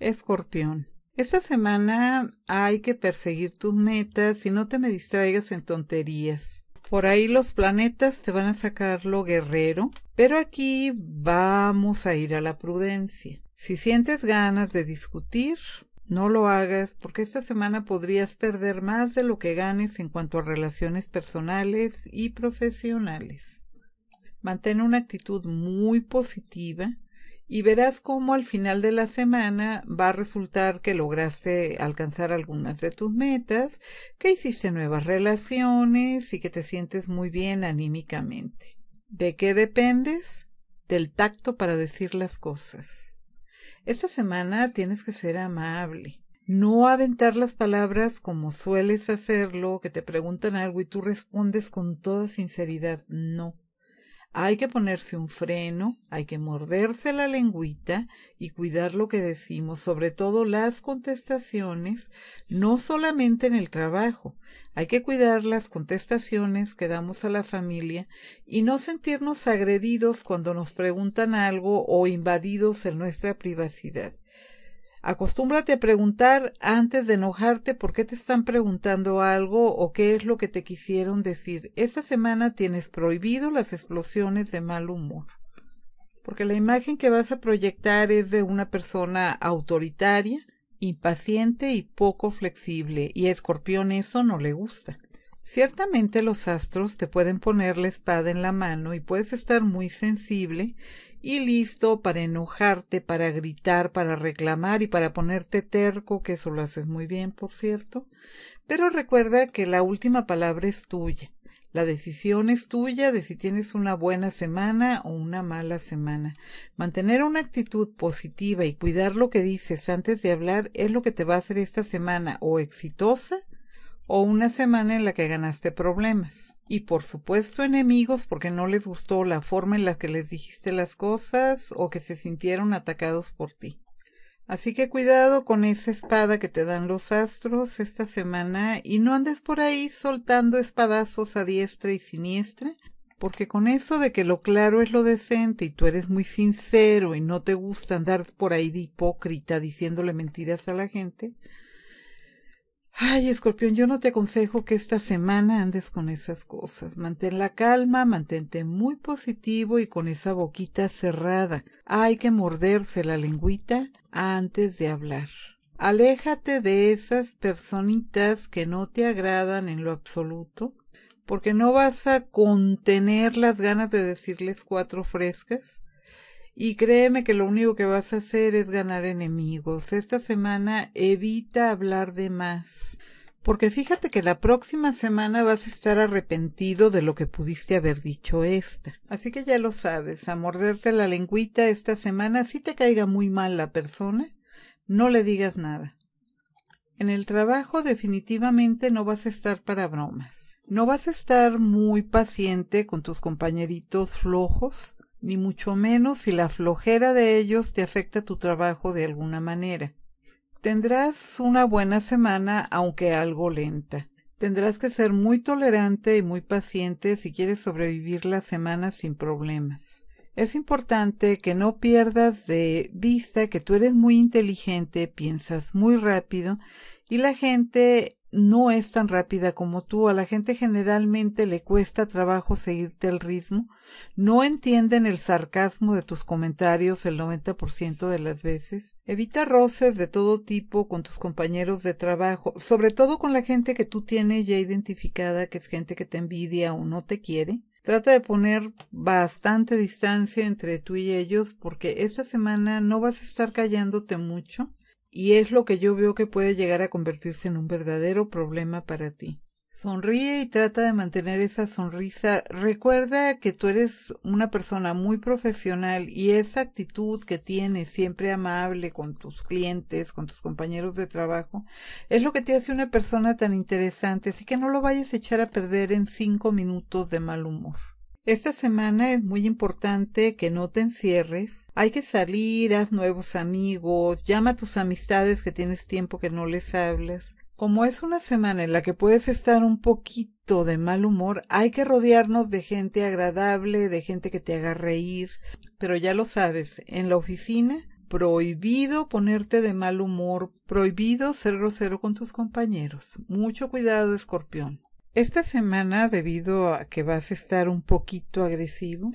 Escorpión. Esta semana hay que perseguir tus metas y no te me distraigas en tonterías. Por ahí los planetas te van a sacar lo guerrero, pero aquí vamos a ir a la prudencia. Si sientes ganas de discutir, no lo hagas porque esta semana podrías perder más de lo que ganes en cuanto a relaciones personales y profesionales. Mantén una actitud muy positiva y verás cómo al final de la semana va a resultar que lograste alcanzar algunas de tus metas, que hiciste nuevas relaciones y que te sientes muy bien anímicamente. ¿De qué dependes? Del tacto para decir las cosas. Esta semana tienes que ser amable. No aventar las palabras como sueles hacerlo, que te preguntan algo y tú respondes con toda sinceridad, no. Hay que ponerse un freno, hay que morderse la lengüita y cuidar lo que decimos, sobre todo las contestaciones, no solamente en el trabajo. Hay que cuidar las contestaciones que damos a la familia y no sentirnos agredidos cuando nos preguntan algo o invadidos en nuestra privacidad. Acostúmbrate a preguntar antes de enojarte por qué te están preguntando algo o qué es lo que te quisieron decir. Esta semana tienes prohibido las explosiones de mal humor, porque la imagen que vas a proyectar es de una persona autoritaria, impaciente y poco flexible, y a Escorpión eso no le gusta. Ciertamente los astros te pueden poner la espada en la mano y puedes estar muy sensible y listo para enojarte, para gritar, para reclamar y para ponerte terco, que eso lo haces muy bien, por cierto. Pero recuerda que la última palabra es tuya. La decisión es tuya de si tienes una buena semana o una mala semana. Mantener una actitud positiva y cuidar lo que dices antes de hablar es lo que te va a hacer esta semana o exitosa o una semana en la que ganaste problemas. Y por supuesto enemigos porque no les gustó la forma en la que les dijiste las cosas o que se sintieron atacados por ti. Así que cuidado con esa espada que te dan los astros esta semana y no andes por ahí soltando espadazos a diestra y siniestra, porque con eso de que lo claro es lo decente y tú eres muy sincero y no te gusta andar por ahí de hipócrita diciéndole mentiras a la gente, Ay, escorpión, yo no te aconsejo que esta semana andes con esas cosas. Mantén la calma, mantente muy positivo y con esa boquita cerrada. Hay que morderse la lengüita antes de hablar. Aléjate de esas personitas que no te agradan en lo absoluto, porque no vas a contener las ganas de decirles cuatro frescas y créeme que lo único que vas a hacer es ganar enemigos. Esta semana evita hablar de más. Porque fíjate que la próxima semana vas a estar arrepentido de lo que pudiste haber dicho esta. Así que ya lo sabes, a morderte la lengüita esta semana, si te caiga muy mal la persona, no le digas nada. En el trabajo definitivamente no vas a estar para bromas. No vas a estar muy paciente con tus compañeritos flojos ni mucho menos si la flojera de ellos te afecta tu trabajo de alguna manera. Tendrás una buena semana, aunque algo lenta. Tendrás que ser muy tolerante y muy paciente si quieres sobrevivir la semana sin problemas. Es importante que no pierdas de vista que tú eres muy inteligente, piensas muy rápido y la gente no es tan rápida como tú. A la gente generalmente le cuesta trabajo seguirte el ritmo. No entienden el sarcasmo de tus comentarios el 90% de las veces. Evita roces de todo tipo con tus compañeros de trabajo, sobre todo con la gente que tú tienes ya identificada, que es gente que te envidia o no te quiere. Trata de poner bastante distancia entre tú y ellos porque esta semana no vas a estar callándote mucho y es lo que yo veo que puede llegar a convertirse en un verdadero problema para ti. Sonríe y trata de mantener esa sonrisa. Recuerda que tú eres una persona muy profesional y esa actitud que tienes siempre amable con tus clientes, con tus compañeros de trabajo, es lo que te hace una persona tan interesante, así que no lo vayas a echar a perder en cinco minutos de mal humor. Esta semana es muy importante que no te encierres. Hay que salir, haz nuevos amigos, llama a tus amistades que tienes tiempo que no les hables. Como es una semana en la que puedes estar un poquito de mal humor, hay que rodearnos de gente agradable, de gente que te haga reír. Pero ya lo sabes, en la oficina prohibido ponerte de mal humor, prohibido ser grosero con tus compañeros. Mucho cuidado, escorpión. Esta semana, debido a que vas a estar un poquito agresivo,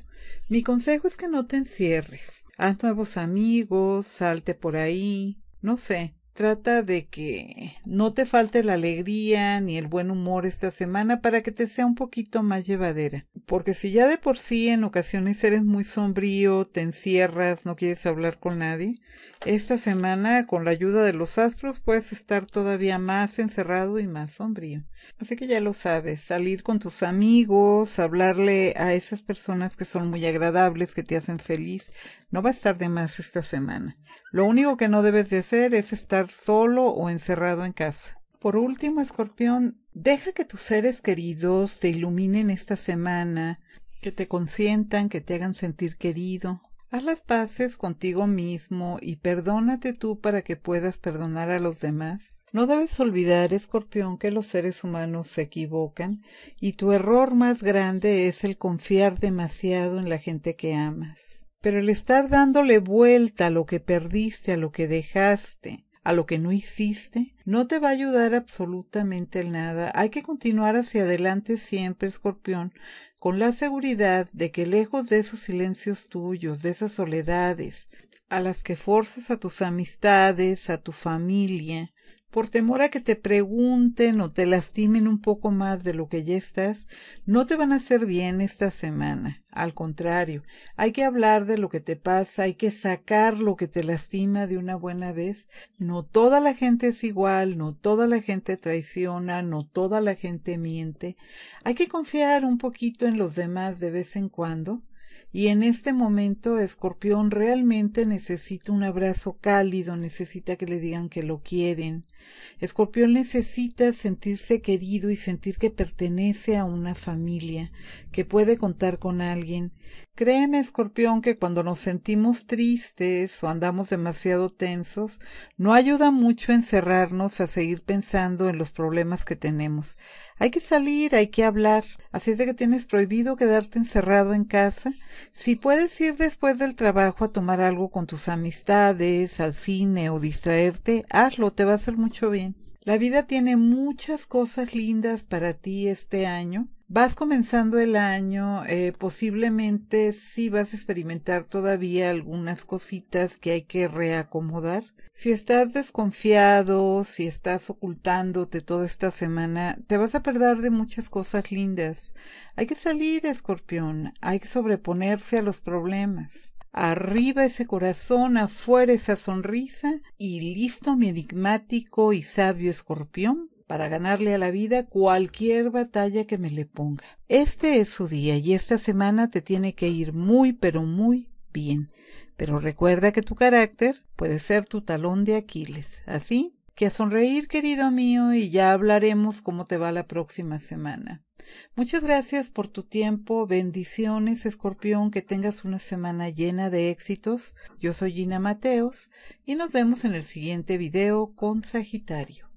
mi consejo es que no te encierres. Haz nuevos amigos, salte por ahí, no sé. Trata de que no te falte la alegría ni el buen humor esta semana para que te sea un poquito más llevadera porque si ya de por sí en ocasiones eres muy sombrío, te encierras, no quieres hablar con nadie, esta semana con la ayuda de los astros puedes estar todavía más encerrado y más sombrío. Así que ya lo sabes, salir con tus amigos, hablarle a esas personas que son muy agradables, que te hacen feliz, no va a estar de más esta semana. Lo único que no debes de hacer es estar solo o encerrado en casa. Por último, escorpión, deja que tus seres queridos te iluminen esta semana, que te consientan, que te hagan sentir querido. Haz las paces contigo mismo y perdónate tú para que puedas perdonar a los demás. No debes olvidar, escorpión, que los seres humanos se equivocan y tu error más grande es el confiar demasiado en la gente que amas. Pero el estar dándole vuelta a lo que perdiste, a lo que dejaste, a lo que no hiciste, no te va a ayudar absolutamente en nada. Hay que continuar hacia adelante siempre, escorpión, con la seguridad de que lejos de esos silencios tuyos, de esas soledades, a las que forzas a tus amistades, a tu familia, por temor a que te pregunten o te lastimen un poco más de lo que ya estás, no te van a hacer bien esta semana. Al contrario, hay que hablar de lo que te pasa, hay que sacar lo que te lastima de una buena vez. No toda la gente es igual, no toda la gente traiciona, no toda la gente miente. Hay que confiar un poquito en los demás de vez en cuando y en este momento Escorpión realmente necesita un abrazo cálido, necesita que le digan que lo quieren. Escorpión necesita sentirse querido y sentir que pertenece a una familia, que puede contar con alguien, Créeme, escorpión, que cuando nos sentimos tristes o andamos demasiado tensos, no ayuda mucho encerrarnos a seguir pensando en los problemas que tenemos. Hay que salir, hay que hablar. Así es de que tienes prohibido quedarte encerrado en casa. Si puedes ir después del trabajo a tomar algo con tus amistades, al cine o distraerte, hazlo, te va a hacer mucho bien. La vida tiene muchas cosas lindas para ti este año Vas comenzando el año, eh, posiblemente sí vas a experimentar todavía algunas cositas que hay que reacomodar. Si estás desconfiado, si estás ocultándote toda esta semana, te vas a perder de muchas cosas lindas. Hay que salir, escorpión, hay que sobreponerse a los problemas. Arriba ese corazón, afuera esa sonrisa y listo mi enigmático y sabio escorpión para ganarle a la vida cualquier batalla que me le ponga. Este es su día y esta semana te tiene que ir muy, pero muy bien. Pero recuerda que tu carácter puede ser tu talón de Aquiles. Así que a sonreír, querido mío, y ya hablaremos cómo te va la próxima semana. Muchas gracias por tu tiempo. Bendiciones, escorpión, que tengas una semana llena de éxitos. Yo soy Gina Mateos y nos vemos en el siguiente video con Sagitario.